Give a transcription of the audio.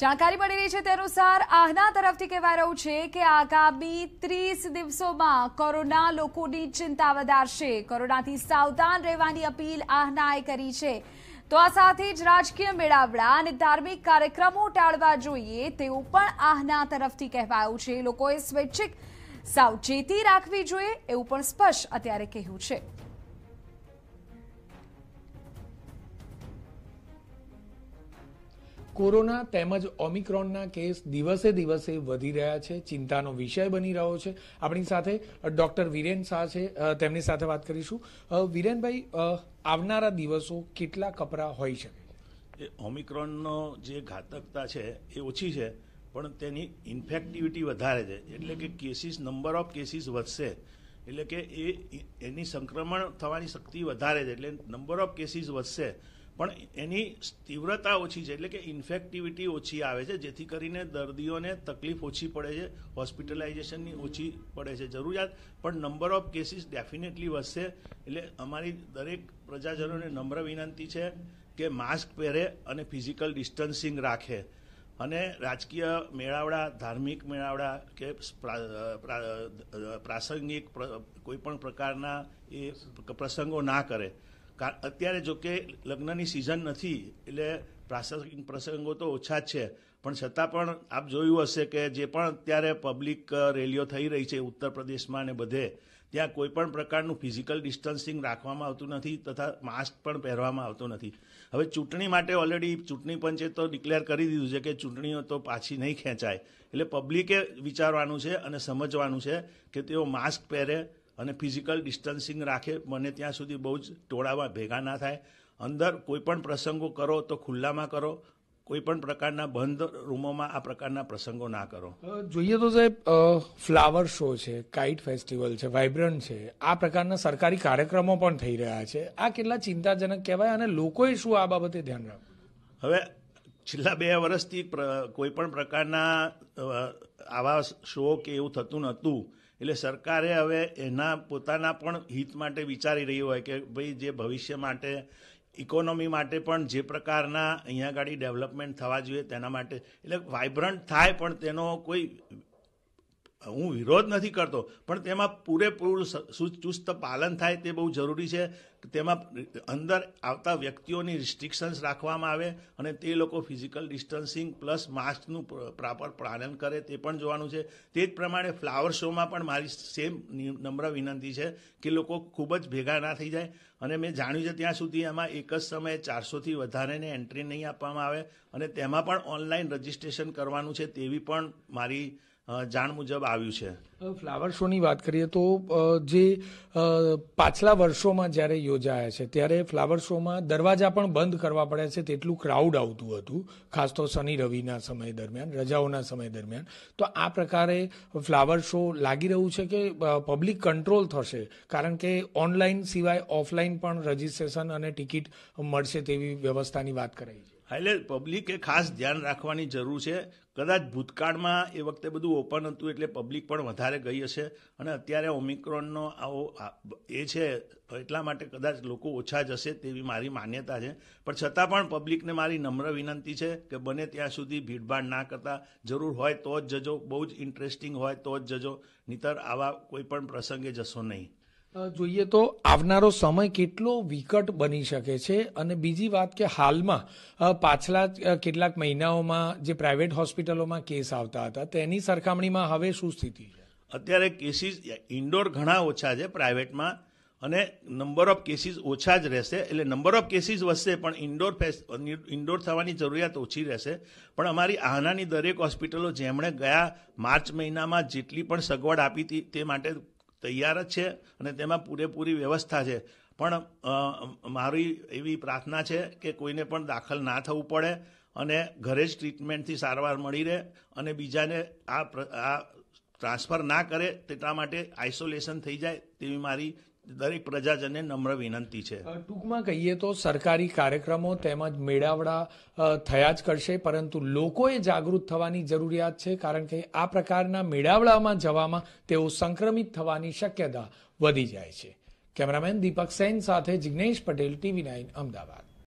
જાણકારી મળી રહી છે તે અનુસાર આહના તરફથી કહેવાય રહ્યું છે કે આગામી ત્રીસ દિવસોમાં કોરોના લોકોની ચિંતા વધારશે કોરોનાથી સાવધાન રહેવાની અપીલ આહનાએ કરી છે તો આ સાથે જ રાજકીય મેળાવડા અને ધાર્મિક કાર્યક્રમો ટાળવા જોઈએ તેવું પણ આહના તરફથી કહેવાયું છે લોકોએ સ્વૈચ્છિક સાવચેતી રાખવી જોઈએ એવું પણ સ્પષ્ટ અત્યારે કહ્યું છે કોરોના તેમજ ઓમિક્રોનના કેસ દિવસે દિવસે વધી રહ્યા છે ચિંતાનો વિષય બની રહ્યો છે આપણી સાથે ડૉક્ટર વિરેન શાહ છે તેમની સાથે વાત કરીશું વિરેનભાઈ આવનારા દિવસો કેટલા કપરા હોઈ શકે એ ઓમિક્રોનનો જે ઘાતકતા છે એ ઓછી છે પણ તેની ઇન્ફેક્ટિવિટી વધારે છે એટલે કે કેસીસ નંબર ઓફ કેસીસ વધશે એટલે કે એ એની સંક્રમણ થવાની શક્તિ વધારે છે એટલે નંબર ઓફ કેસીસ વધશે પણ એની તીવ્રતા ઓછી છે એટલે કે ઇન્ફેક્ટિવિટી ઓછી આવે છે જેથી કરીને દર્દીઓને તકલીફ ઓછી પડે છે હોસ્પિટલાઇઝેશનની ઓછી પડે છે જરૂરિયાત પણ નંબર ઓફ કેસીસ ડેફિનેટલી વધશે એટલે અમારી દરેક પ્રજાજનોને નમ્ર વિનંતી છે કે માસ્ક પહેરે અને ફિઝિકલ ડિસ્ટન્સિંગ રાખે અને રાજકીય મેળાવડા ધાર્મિક મેળાવડા કે પ્રાસંગિક કોઈપણ પ્રકારના એ પ્રસંગો ના કરે અત્યારે જો કે લગ્નની સિઝન નથી એટલે પ્રાસંગિક પ્રસંગો તો ઓછા જ છે પણ છતાં પણ આપ જોયું હશે કે જે પણ અત્યારે પબ્લિક રેલીઓ થઈ રહી છે ઉત્તર પ્રદેશમાં અને બધે ત્યાં કોઈ પણ પ્રકારનું ફિઝિકલ ડિસ્ટન્સિંગ રાખવામાં આવતું નથી તથા માસ્ક પણ પહેરવામાં આવતું નથી હવે ચૂંટણી માટે ઓલરેડી ચૂંટણી પંચે તો ડિક્લેર કરી દીધું છે કે ચૂંટણીઓ તો પાછી નહીં ખેંચાય એટલે પબ્લિકે વિચારવાનું છે અને સમજવાનું છે કે તેઓ માસ્ક પહેરે અને ફિઝિકલ ડિસ્ટન્સિંગ રાખે મને ત્યાં સુધી બહુ જ ટોળામાં ભેગા ના થાય અંદર કોઈ પણ પ્રસંગો કરો તો ખુલ્લામાં કરો કોઈ પણ પ્રકારના બંધ રૂમોમાં આ પ્રકારના પ્રસંગો ના કરો જોઈએ તો સાહેબ ફ્લાવર શો છે કાઇટ ફેસ્ટિવલ છે વાઇબ્રન્ટ છે આ પ્રકારના સરકારી કાર્યક્રમો પણ થઈ રહ્યા છે આ કેટલા ચિંતાજનક કહેવાય અને લોકોએ શું આ બાબતે ધ્યાન રાખવું હવે છેલ્લા બે વર્ષથી કોઈ પણ પ્રકારના આવા શો કે એવું થતું નહોતું એટલે સરકારે હવે એના પોતાના પણ હિત માટે વિચારી રહી હોય કે ભાઈ જે ભવિષ્ય માટે ઇકોનોમી માટે પણ જે પ્રકારના અહીંયા ગાડી ડેવલપમેન્ટ થવા જોઈએ તેના માટે એટલે વાઇબ્રન્ટ થાય પણ તેનો કોઈ હું વિરોધ નથી કરતો પણ તેમાં પૂરેપૂરું ચુસ્ત પાલન થાય તે બહુ જરૂરી છે તેમાં અંદર આવતા વ્યક્તિઓની રિસ્ટ્રિક્શન્સ રાખવામાં આવે અને તે લોકો ફિઝિકલ ડિસ્ટન્સિંગ પ્લસ માસ્કનું પ્રોપર પાલન કરે તે પણ જોવાનું છે તે જ પ્રમાણે ફ્લાવર શોમાં પણ મારી સેમ નમ્ર વિનંતી છે કે લોકો ખૂબ જ ભેગા ના થઈ જાય અને મેં જાણ્યું છે ત્યાં સુધી એમાં એક જ સમયે ચારસોથી વધારેને એન્ટ્રી નહીં આપવામાં આવે અને તેમાં પણ ઓનલાઈન રજિસ્ટ્રેશન કરવાનું છે તેવી પણ મારી જાણ મુજબ આવ્યું છે ફ્લાવર શોની વાત કરીએ તો જે પાછલા વર્ષોમાં જ્યારે યોજાયા છે ત્યારે ફ્લાવર શોમાં દરવાજા પણ બંધ કરવા પડે છે તેટલું ક્રાઉડ આવતું હતું ખાસ તો શનિ રવિના સમય દરમિયાન રજાઓના સમય દરમિયાન તો આ પ્રકારે ફ્લાવર શો લાગી રહ્યું છે કે પબ્લિક કંટ્રોલ થશે કારણ કે ઓનલાઈન સિવાય ઓફલાઈન પણ રજીસ્ટ્રેશન અને ટિકિટ મળશે તેવી વ્યવસ્થાની વાત કરાઈ છે એટલે પબ્લિકે ખાસ ધ્યાન રાખવાની જરૂર છે કદાચ ભૂતકાળમાં એ વખતે બધું ઓપન હતું એટલે પબ્લિક પણ વધારે ગઈ હશે અને અત્યારે ઓમિક્રોનનો આવો એ છે એટલા માટે કદાચ લોકો ઓછા જશે તેવી મારી માન્યતા છે પણ છતાં પણ પબ્લિકને મારી નમ્ર વિનંતી છે કે બને ત્યાં સુધી ભીડભાડ ના કરતા જરૂર હોય તો જ જજો બહુ જ ઇન્ટરેસ્ટિંગ હોય તો જ જજો નહીતર આવા કોઈ પણ પ્રસંગે જશો નહીં જોઈએ તો આવનારો સમય કેટલો વિકટ બની શકે છે અને બીજી વાત કે હાલમાં પાછલા કેટલાક મહિનાઓમાં જે પ્રાઇવેટ હોસ્પિટલોમાં કેસ આવતા હતા તેની સરખામણીમાં હવે શું સ્થિતિ છે અત્યારે કેસીસ ઇન્ડોર ઘણા ઓછા છે પ્રાઇવેટમાં અને નંબર ઓફ કેસીસ ઓછા જ રહેશે એટલે નંબર ઓફ કેસીસ વધશે પણ ઇન્ડોર ઇન્ડોર થવાની જરૂરિયાત ઓછી રહેશે પણ અમારી આનાની દરેક હોસ્પિટલો જેમણે ગયા માર્ચ મહિનામાં જેટલી પણ સગવડ આપી હતી તે માટે તૈયાર જ છે અને તેમાં પૂરેપૂરી વ્યવસ્થા છે પણ મારી એવી પ્રાર્થના છે કે કોઈને પણ દાખલ ના થવું પડે અને ઘરે જ ટ્રીટમેન્ટથી સારવાર મળી રહે અને બીજાને આ ટ્રાન્સફર ના કરે તેટલા માટે આઇસોલેશન થઈ જાય તેવી મારી દરેક પ્રજાજનને નમ્ર વિનંતી છે ટૂંકમાં કહીએ તો સરકારી કાર્યક્રમો તેમજ મેળાવડા થયા જ કરશે પરંતુ લોકોએ જાગૃત થવાની જરૂરિયાત છે કારણ કે આ પ્રકારના મેળાવડામાં જવામાં તેઓ સંક્રમિત થવાની શક્યતા વધી જાય છે કેમેરામેન દીપક સેન સાથે જિગ્નેશ પટેલ ટીવી નાઇન અમદાવાદ